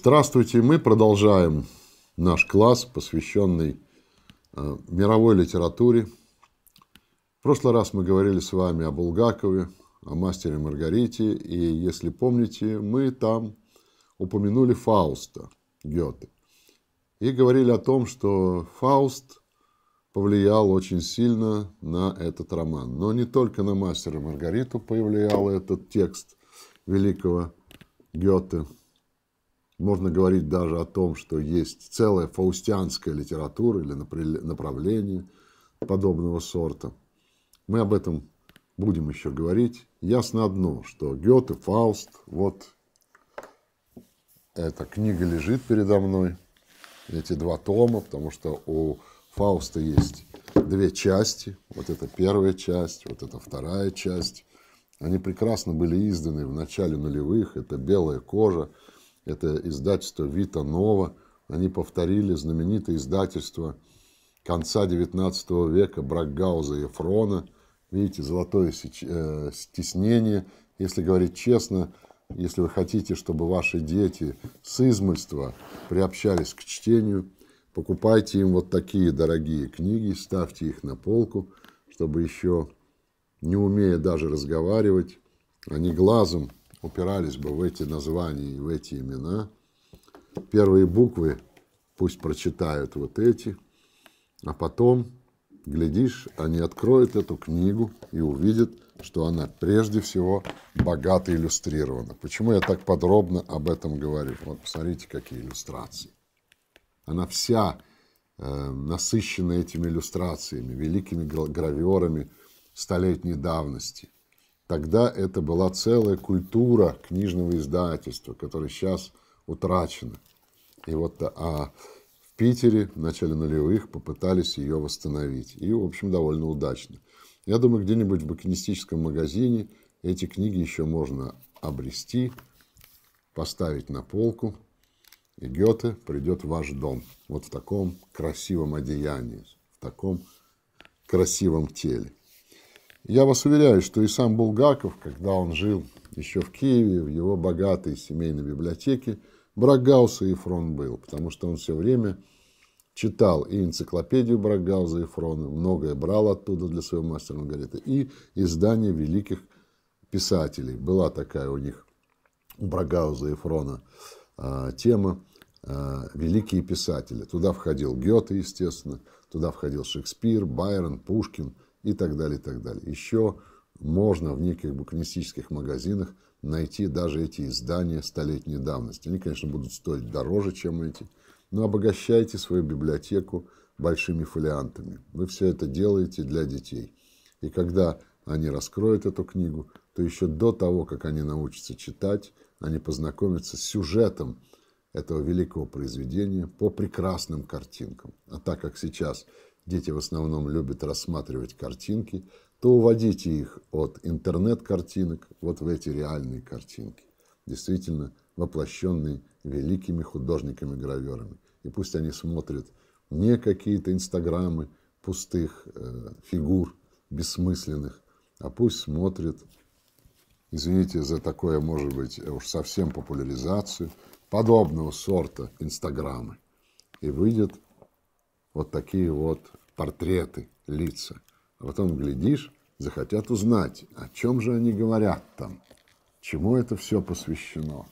Здравствуйте, мы продолжаем наш класс, посвященный э, мировой литературе. В прошлый раз мы говорили с вами о Булгакове, о мастере Маргарите, и, если помните, мы там упомянули Фауста Гёте. И говорили о том, что Фауст повлиял очень сильно на этот роман. Но не только на мастера Маргариту повлиял этот текст великого Гёте – можно говорить даже о том, что есть целая фаустианская литература или направление подобного сорта. Мы об этом будем еще говорить. Ясно одно, что Гёте, Фауст, вот эта книга лежит передо мной, эти два тома, потому что у Фауста есть две части. Вот это первая часть, вот это вторая часть. Они прекрасно были изданы в начале нулевых. Это «Белая кожа», это издательство Вита Нова, они повторили знаменитое издательство конца XIX века Бракгауза и Фрона. Видите, золотое э, стеснение. Если говорить честно, если вы хотите, чтобы ваши дети с измольства приобщались к чтению, покупайте им вот такие дорогие книги, ставьте их на полку, чтобы еще, не умея даже разговаривать, они глазом упирались бы в эти названия и в эти имена. Первые буквы пусть прочитают вот эти, а потом, глядишь, они откроют эту книгу и увидят, что она прежде всего богато иллюстрирована. Почему я так подробно об этом говорю? Вот посмотрите, какие иллюстрации. Она вся э, насыщена этими иллюстрациями, великими гравюрами столетней давности – Тогда это была целая культура книжного издательства, которая сейчас утрачена. И вот а в Питере в начале нулевых попытались ее восстановить. И, в общем, довольно удачно. Я думаю, где-нибудь в букинистическом магазине эти книги еще можно обрести, поставить на полку, и Гёте придет в ваш дом. Вот в таком красивом одеянии, в таком красивом теле. Я вас уверяю, что и сам Булгаков, когда он жил еще в Киеве, в его богатой семейной библиотеке, Брагауза и Фрон был, потому что он все время читал и энциклопедию Брагауза и Фрона, многое брал оттуда для своего мастера Маргариты, и издание великих писателей. Была такая у них у Брагауза и Фрона а, тема а, «Великие писатели». Туда входил Гёте, естественно, туда входил Шекспир, Байрон, Пушкин – и так далее, и так далее. Еще можно в неких букинистических магазинах найти даже эти издания столетней давности. Они, конечно, будут стоить дороже, чем эти, но обогащайте свою библиотеку большими фолиантами. Вы все это делаете для детей. И когда они раскроют эту книгу, то еще до того, как они научатся читать, они познакомятся с сюжетом этого великого произведения по прекрасным картинкам. А так как сейчас дети в основном любят рассматривать картинки, то уводите их от интернет-картинок вот в эти реальные картинки, действительно воплощенные великими художниками-граверами. И пусть они смотрят не какие-то инстаграмы пустых э, фигур, бессмысленных, а пусть смотрят, извините за такое, может быть, уж совсем популяризацию, подобного сорта инстаграмы. И выйдет вот такие вот портреты, лица. А потом, глядишь, захотят узнать, о чем же они говорят там, чему это все посвящено.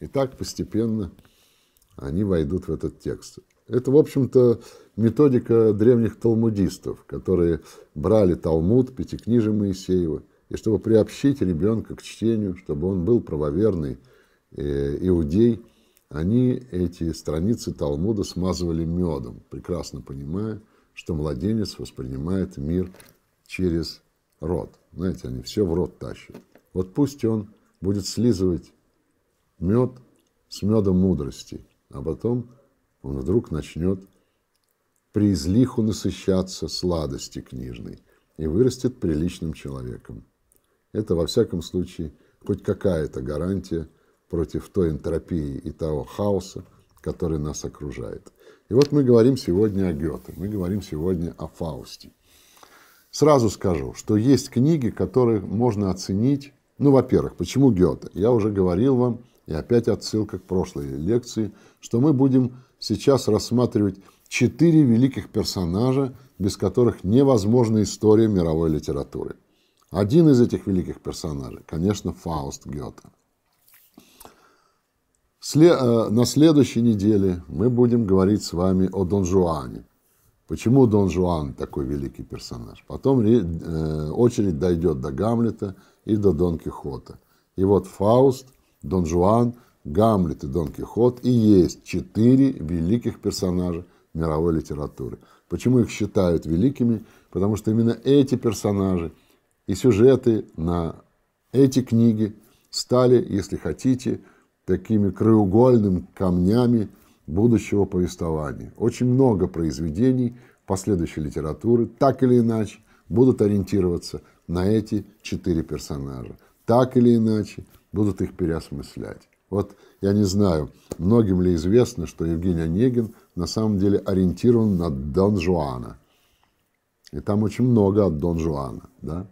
И так постепенно они войдут в этот текст. Это, в общем-то, методика древних талмудистов, которые брали Талмуд, Пятикнижие Моисеева, и чтобы приобщить ребенка к чтению, чтобы он был правоверный э, иудей – они эти страницы Талмуда смазывали медом, прекрасно понимая, что младенец воспринимает мир через рот. Знаете, они все в рот тащат. Вот пусть он будет слизывать мед с медом мудрости, а потом он вдруг начнет при излиху насыщаться сладости книжной и вырастет приличным человеком. Это, во всяком случае, хоть какая-то гарантия – против той энтропии и того хаоса, который нас окружает. И вот мы говорим сегодня о Гёте, мы говорим сегодня о Фаусте. Сразу скажу, что есть книги, которые можно оценить. Ну, во-первых, почему Гёте? Я уже говорил вам, и опять отсылка к прошлой лекции, что мы будем сейчас рассматривать четыре великих персонажа, без которых невозможна история мировой литературы. Один из этих великих персонажей, конечно, Фауст Гёте. Э, на следующей неделе мы будем говорить с вами о Дон Жуане. Почему Дон Жуан такой великий персонаж? Потом э, очередь дойдет до Гамлета и до Дон Кихота. И вот Фауст, Дон Жуан, Гамлет и Дон Кихот и есть четыре великих персонажа мировой литературы. Почему их считают великими? Потому что именно эти персонажи и сюжеты на эти книги стали, если хотите, такими краеугольными камнями будущего повествования. Очень много произведений последующей литературы, так или иначе, будут ориентироваться на эти четыре персонажа. Так или иначе, будут их переосмыслять. Вот я не знаю, многим ли известно, что Евгений Онегин на самом деле ориентирован на Дон Жуана. И там очень много от Дон Жуана. Да?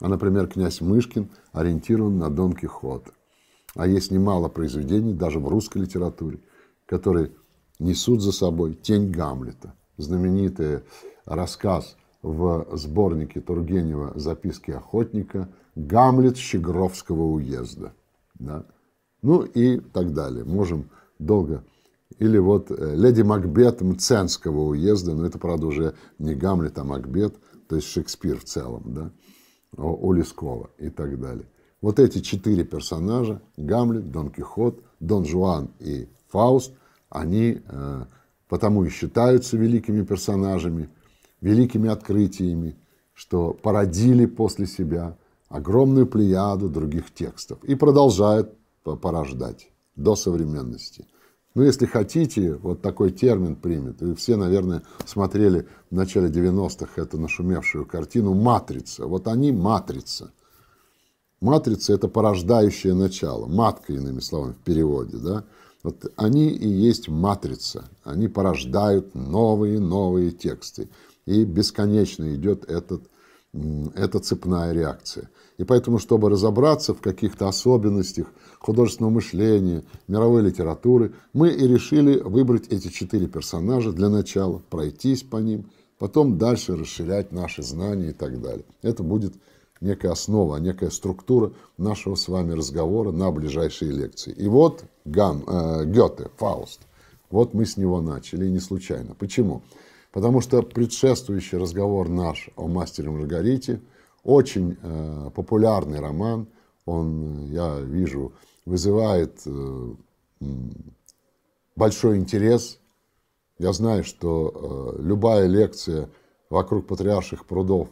А, например, князь Мышкин ориентирован на Дон Кихота а есть немало произведений, даже в русской литературе, которые несут за собой тень Гамлета. Знаменитый рассказ в сборнике Тургенева «Записки охотника» «Гамлет Щегровского уезда». Да? Ну и так далее. Можем долго... Или вот э, «Леди Макбет» Мценского уезда, но это, правда, уже не Гамлет, а Макбет, то есть Шекспир в целом, да, О, Олескова и так далее. Вот эти четыре персонажа, Гамлет, Дон Кихот, Дон Жуан и Фауст, они э, потому и считаются великими персонажами, великими открытиями, что породили после себя огромную плеяду других текстов и продолжают порождать до современности. Ну, если хотите, вот такой термин примет. Вы все, наверное, смотрели в начале 90-х эту нашумевшую картину «Матрица». Вот они – «Матрица». Матрица – это порождающее начало, матка, иными словами, в переводе. Да? Вот они и есть матрица, они порождают новые новые тексты. И бесконечно идет этот, эта цепная реакция. И поэтому, чтобы разобраться в каких-то особенностях художественного мышления, мировой литературы, мы и решили выбрать эти четыре персонажа для начала, пройтись по ним, потом дальше расширять наши знания и так далее. Это будет некая основа, некая структура нашего с вами разговора на ближайшие лекции. И вот Гам, э, Гёте, Фауст. Вот мы с него начали, и не случайно. Почему? Потому что предшествующий разговор наш о мастере Маргарите, очень э, популярный роман, он, э, я вижу, вызывает э, большой интерес. Я знаю, что э, любая лекция вокруг патриарших прудов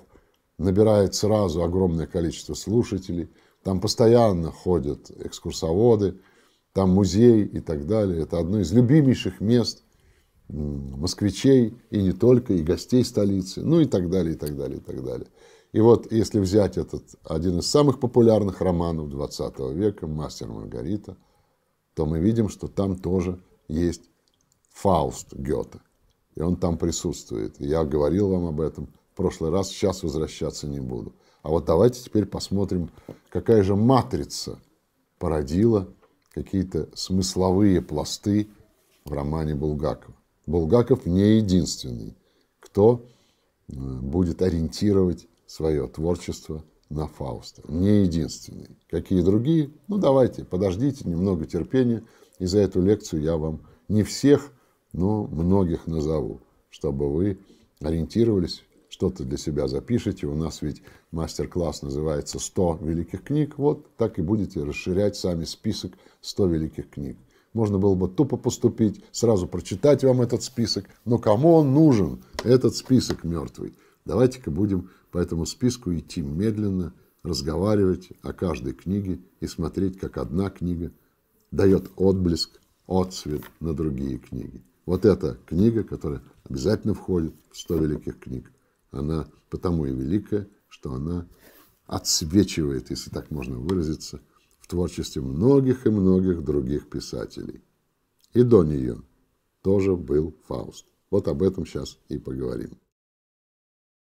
набирает сразу огромное количество слушателей, там постоянно ходят экскурсоводы, там музей и так далее. Это одно из любимейших мест москвичей и не только, и гостей столицы, ну и так далее, и так далее, и так далее. И вот если взять этот один из самых популярных романов 20 века «Мастер Маргарита», то мы видим, что там тоже есть Фауст Гёте. И он там присутствует. я говорил вам об этом прошлый раз, сейчас возвращаться не буду. А вот давайте теперь посмотрим, какая же матрица породила какие-то смысловые пласты в романе Булгакова. Булгаков не единственный, кто э, будет ориентировать свое творчество на Фауста. Не единственный. Какие другие? Ну, давайте, подождите, немного терпения. И за эту лекцию я вам не всех, но многих назову, чтобы вы ориентировались что-то для себя запишите. У нас ведь мастер-класс называется «100 великих книг». Вот так и будете расширять сами список «100 великих книг». Можно было бы тупо поступить, сразу прочитать вам этот список. Но кому он нужен, этот список мертвый? Давайте-ка будем по этому списку идти медленно, разговаривать о каждой книге и смотреть, как одна книга дает отблеск, отцвет на другие книги. Вот эта книга, которая обязательно входит в 100 великих книг. Она потому и велика, что она отсвечивает, если так можно выразиться, в творчестве многих и многих других писателей. И до нее тоже был Фауст. Вот об этом сейчас и поговорим.